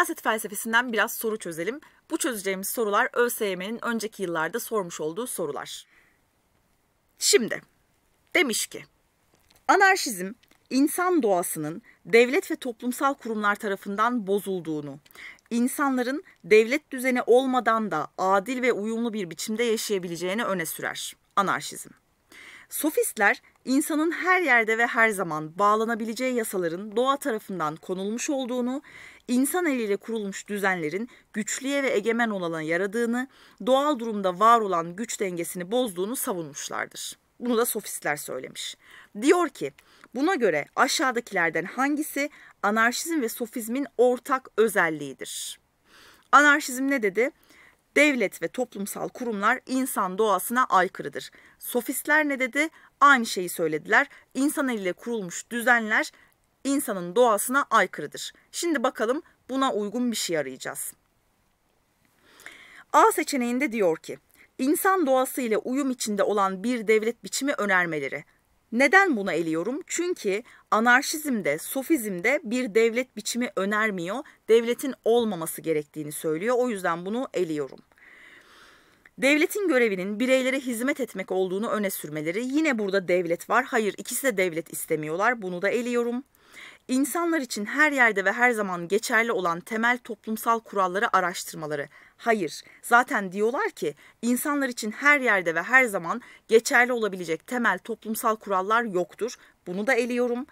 Siyaset felsefesinden biraz soru çözelim. Bu çözeceğimiz sorular ÖSYM'nin önceki yıllarda sormuş olduğu sorular. Şimdi demiş ki anarşizm insan doğasının devlet ve toplumsal kurumlar tarafından bozulduğunu, insanların devlet düzeni olmadan da adil ve uyumlu bir biçimde yaşayabileceğini öne sürer. Anarşizm. Sofistler insanın her yerde ve her zaman bağlanabileceği yasaların doğa tarafından konulmuş olduğunu, insan eliyle kurulmuş düzenlerin güçlüye ve egemen olana yaradığını, doğal durumda var olan güç dengesini bozduğunu savunmuşlardır. Bunu da sofistler söylemiş. Diyor ki buna göre aşağıdakilerden hangisi anarşizm ve sofizmin ortak özelliğidir? Anarşizm ne dedi? devlet ve toplumsal kurumlar insan doğasına aykırıdır. Sofistler ne dedi? Aynı şeyi söylediler. İnsan eliyle kurulmuş düzenler insanın doğasına aykırıdır. Şimdi bakalım buna uygun bir şey arayacağız. A seçeneğinde diyor ki, insan doğası ile uyum içinde olan bir devlet biçimi önermeleri. Neden buna eliyorum? Çünkü anarşizmde, sofizmde bir devlet biçimi önermiyor. Devletin olmaması gerektiğini söylüyor. O yüzden bunu eliyorum. Devletin görevinin bireylere hizmet etmek olduğunu öne sürmeleri yine burada devlet var. Hayır ikisi de devlet istemiyorlar bunu da eliyorum. İnsanlar için her yerde ve her zaman geçerli olan temel toplumsal kuralları araştırmaları. Hayır, zaten diyorlar ki insanlar için her yerde ve her zaman geçerli olabilecek temel toplumsal kurallar yoktur. Bunu da eliyorum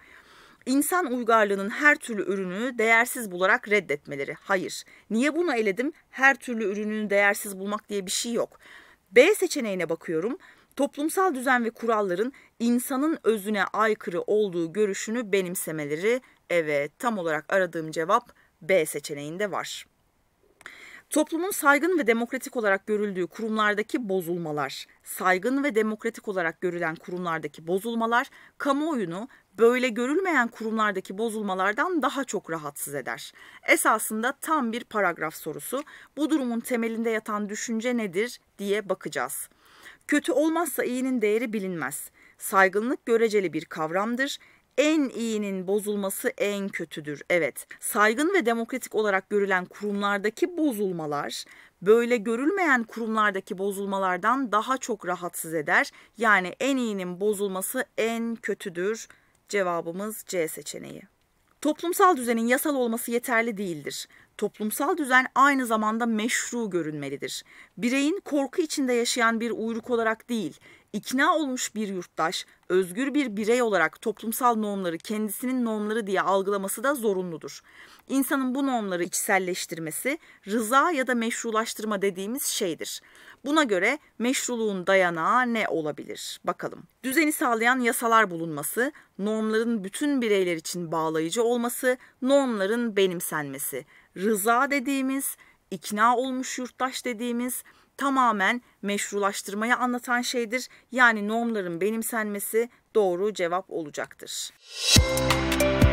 insan uygarlığının her türlü ürünü değersiz bularak reddetmeleri. Hayır. Niye bunu eledim? Her türlü ürününü değersiz bulmak diye bir şey yok. B seçeneğine bakıyorum. Toplumsal düzen ve kuralların insanın özüne aykırı olduğu görüşünü benimsemeleri. Evet, tam olarak aradığım cevap B seçeneğinde var. Toplumun saygın ve demokratik olarak görüldüğü kurumlardaki bozulmalar, saygın ve demokratik olarak görülen kurumlardaki bozulmalar kamuoyunu böyle görülmeyen kurumlardaki bozulmalardan daha çok rahatsız eder. Esasında tam bir paragraf sorusu. Bu durumun temelinde yatan düşünce nedir diye bakacağız. Kötü olmazsa iyinin değeri bilinmez. Saygınlık göreceli bir kavramdır en iyinin bozulması en kötüdür. Evet, saygın ve demokratik olarak görülen kurumlardaki bozulmalar böyle görülmeyen kurumlardaki bozulmalardan daha çok rahatsız eder. Yani en iyinin bozulması en kötüdür Cevabımız C seçeneği. Toplumsal düzenin yasal olması yeterli değildir. Toplumsal düzen aynı zamanda meşru görünmelidir. Bireyin korku içinde yaşayan bir uyruk olarak değil, ikna olmuş bir yurttaş, özgür bir birey olarak toplumsal normları kendisinin normları diye algılaması da zorunludur. İnsanın bu normları içselleştirmesi rıza ya da meşrulaştırma dediğimiz şeydir. Buna göre meşruluğun dayanağı ne olabilir? Bakalım. Düzeni sağlayan yasalar bulunması, normların bütün bireyler için bağlayıcı olması, normların benimsenmesi, rıza dediğimiz, ikna olmuş yurttaş dediğimiz tamamen meşrulaştırmayı anlatan şeydir. Yani normların benimsenmesi doğru cevap olacaktır. Müzik